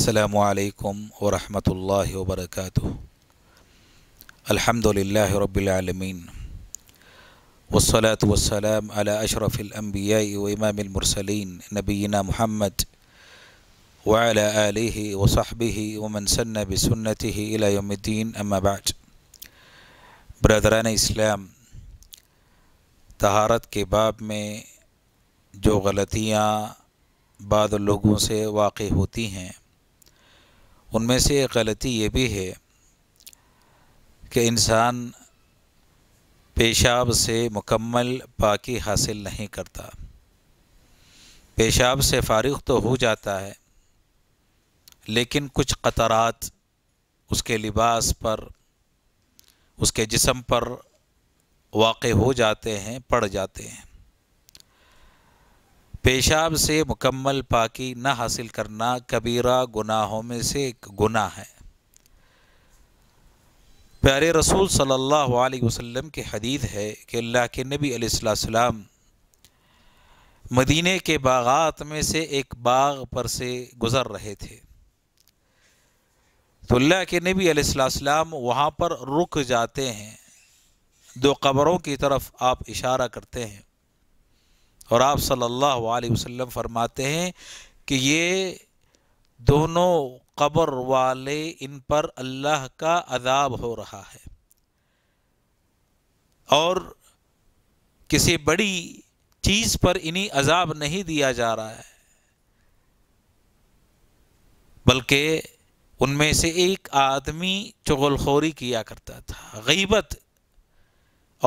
السلام عليكم ورحمة الله وبركاته الحمد لله رب العالمين والصلاة والسلام على أشرف الأنبياء وإمام المرسلين نبينا محمد وعلى آله وصحبه ومن سن بسنته إلى يوم الدين أما بعد برادران اسلام طہارت کے باب میں جو غلطیاں بعض لوگوں سے واقع ہوتی ہیں उनमें से एक गलती ये भी है कि इंसान पेशाब से मुकम्मल पाकि हासिल नहीं करता पेशाब से फारिग तो हो जाता है लेकिन कुछ क़तरात उसके लिबास पर उसके जिसम पर वाक़ हो जाते हैं पड़ जाते हैं पेशाब से मुकम्मल पाकि न हासिल करना कबीरा गुनाहों में से एक गुनाह है प्यारे रसूल सल्लल्लाहु अलैहि वसल्लम की हदीत है कि अल्लाह के नबी अलैहिस्सलाम मदीने के बागात में से एक बाग पर से गुज़र रहे थे तो अल्लाह के नबी अलैहिस्सलाम वहाँ पर रुक जाते हैं दो कब्रों की तरफ आप इशारा करते हैं और आप सल्लल्लाहु अलैहि वसल्लम फरमाते हैं कि ये दोनों कब्र वाले इन पर अल्लाह का अदाब हो रहा है और किसी बड़ी चीज़ पर इन्हीं अजाब नहीं दिया जा रहा है बल्कि उनमें से एक आदमी चुगलखोरी किया करता था गईबत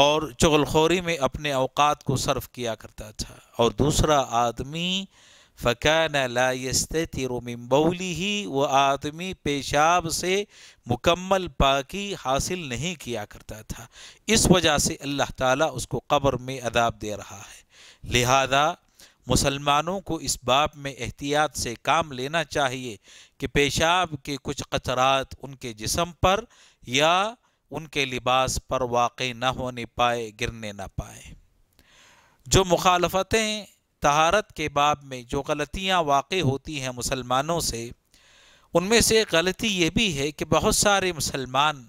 और चगलखोरी में अपने अवकात को सर्व किया करता था और दूसरा आदमी फ़कान लास्तरोमिबली ही वह आदमी पेशाब से मुकम्मल पाकि हासिल नहीं किया करता था इस वजह से अल्लाह ताला उसको कब्र में अदाब दे रहा है लिहाजा मुसलमानों को इस बाब में एहतियात से काम लेना चाहिए कि पेशाब के कुछ कतरात उनके जिसम पर या उनके लिबास पर वाक़ न होने पाए गिरने ना पाए जो मुखालफतें तहारत के बाब में जो गलतियाँ वाक़ होती हैं मुसलमानों से उनमें से गलती ये भी है कि बहुत सारे मुसलमान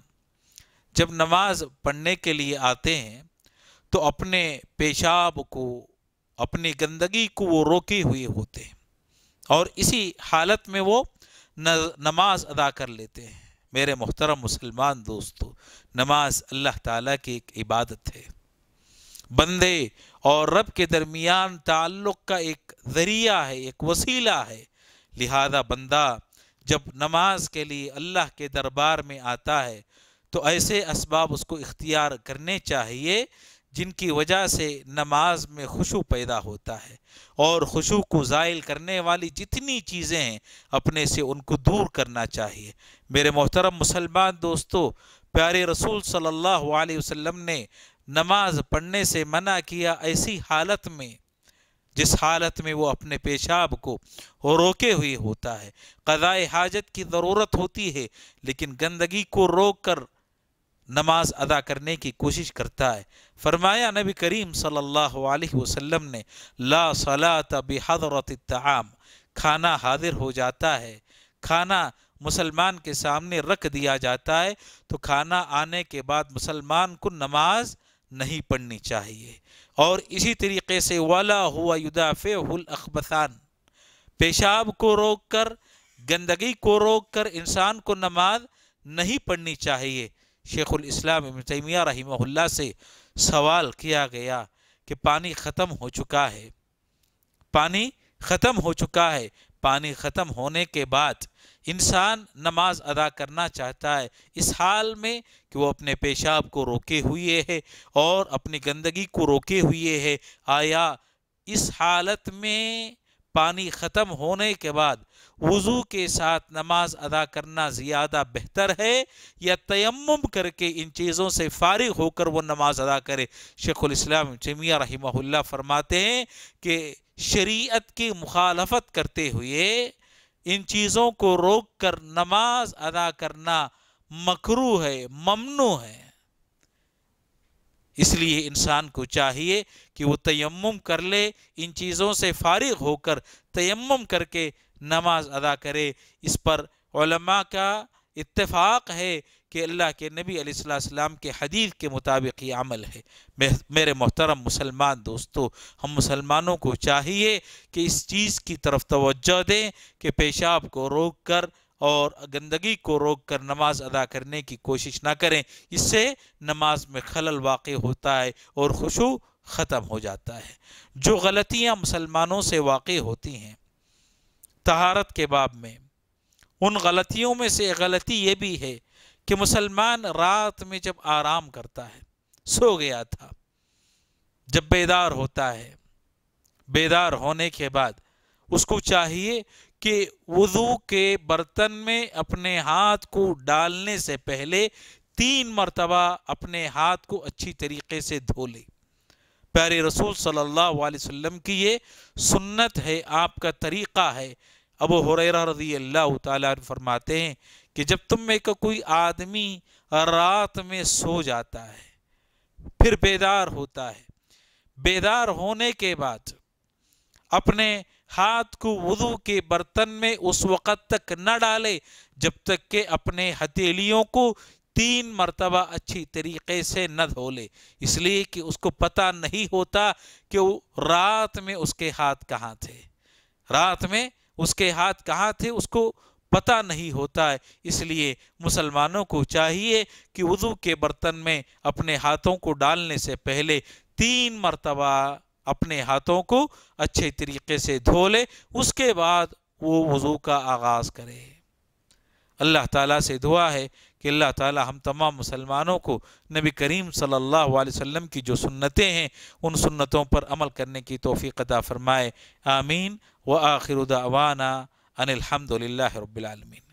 जब नमाज पढ़ने के लिए आते हैं तो अपने पेशाब को अपनी गंदगी को वो रोके हुए होते हैं और इसी हालत में वो नमाज अदा कर लेते हैं मेरे मोहतरम मुसलमान दोस्तों नमाज अल्लाह ताला की एक इबादत है बंदे और रब के दरमियान ताल्लुक़ का एक ज़रिया है एक वसीला है लिहाजा बंदा जब नमाज के लिए अल्लाह के दरबार में आता है तो ऐसे इसबाब उसको इख्तियार करने चाहिए जिनकी वजह से नमाज में खुशू पैदा होता है और खुशू को ज़ायल करने वाली जितनी चीज़ें हैं अपने से उनको दूर करना चाहिए मेरे मोहतरम मुसलमान दोस्तों प्यारे रसूल सल्लल्लाहु अलैहि वसल्लम ने नमाज पढ़ने से मना किया ऐसी हालत में जिस हालत में वो अपने पेशाब को रोके हुए होता है कदाए हाजत की ज़रूरत होती है लेकिन गंदगी को रोक कर नमाज अदा करने की कोशिश करता है फरमाया नबी करीम सल्लल्लाहु अलैहि वसल्लम ने ला सलात बेहदरत खाना हाजिर हो जाता है खाना मुसलमान के सामने रख दिया जाता है तो खाना आने के बाद मुसलमान को नमाज नहीं पढ़नी चाहिए और इसी तरीके से वाला हुआ युदाफ़ल अखबसान पेशाब को रोक कर गंदगी को रोक कर इंसान को नमाज नहीं पढ़नी चाहिए शेख इबन तैमिया रही से सवाल किया गया कि पानी ख़त्म हो चुका है पानी ख़त्म हो चुका है पानी ख़त्म होने के बाद इंसान नमाज अदा करना चाहता है इस हाल में कि वो अपने पेशाब को रोके हुए है और अपनी गंदगी को रोके हुए है आया इस हालत में पानी ख़त्म होने के बाद वज़ू के साथ नमाज अदा करना ज़्यादा बेहतर है या तयम करके इन चीज़ों से फारिग होकर वो नमाज अदा करे शेख़ुलस्लाम जमिया रही फरमाते हैं कि शरीयत की मुखालफत करते हुए इन चीज़ों को रोक कर नमाज अदा करना मकरू है ममनू है इसलिए इंसान को चाहिए कि वो तयम कर ले इन चीज़ों से फारिग होकर तयम करके नमाज अदा करे इस पर का इतफ़ाक़ है कि अल्लाह के नबी अलैहिस्सलाम के हदीत के मुताबिक ही अमल है मेरे मोहतरम मुसलमान दोस्तों हम मुसलमानों को चाहिए कि इस चीज़ की तरफ तोज्जो दें कि पेशाब को रोक कर और गंदगी को रोक कर नमाज अदा करने की कोशिश ना करें इससे नमाज में खलल वाक़ होता है और खुशू ख़त्म हो जाता है जो गलतियां मुसलमानों से वाक़ होती हैं तहारत के बाब में उन गलतियों में से गलती ये भी है कि मुसलमान रात में जब आराम करता है सो गया था जब बेदार होता है बेदार होने के बाद उसको चाहिए कि वजू के बर्तन में अपने हाथ को डालने से पहले तीन मरतबा अपने हाथ को अच्छी तरीके से धो ले प्यारे रसूल सल्लल्लाहु अलैहि वसल्लम की ये सुन्नत है आपका तरीक़ा है अब हुरैरा रजी अल्लाह ताली फरमाते हैं कि जब तुम में का कोई आदमी रात में सो जाता है फिर बेदार होता है बेदार होने के बाद अपने हाथ को वजू के बर्तन में उस वक़्त तक न डाले जब तक के अपने हथेलियों को तीन मरतबा अच्छी तरीके से न धो ले इसलिए कि उसको पता नहीं होता कि वो रात में उसके हाथ कहाँ थे रात में उसके हाथ कहाँ थे उसको पता नहीं होता है इसलिए मुसलमानों को चाहिए कि वजू के बर्तन में अपने हाथों को डालने से पहले तीन मरतबा अपने हाथों को अच्छे तरीके से धो ले उसके बाद वो वज़ू का आगाज़ करे अल्लाह ताला से दुआ है कि अल्लाह ताला हम तमाम मुसलमानों को नबी करीम सल्लल्लाहु अलैहि वसल्लम की जो सुन्नतें हैं उन सुन्नतों पर अमल करने की तोफ़ी अदा फ़रमाए आमीन व आखिर उदावाना अनिलहमदिल्ला रबालमीन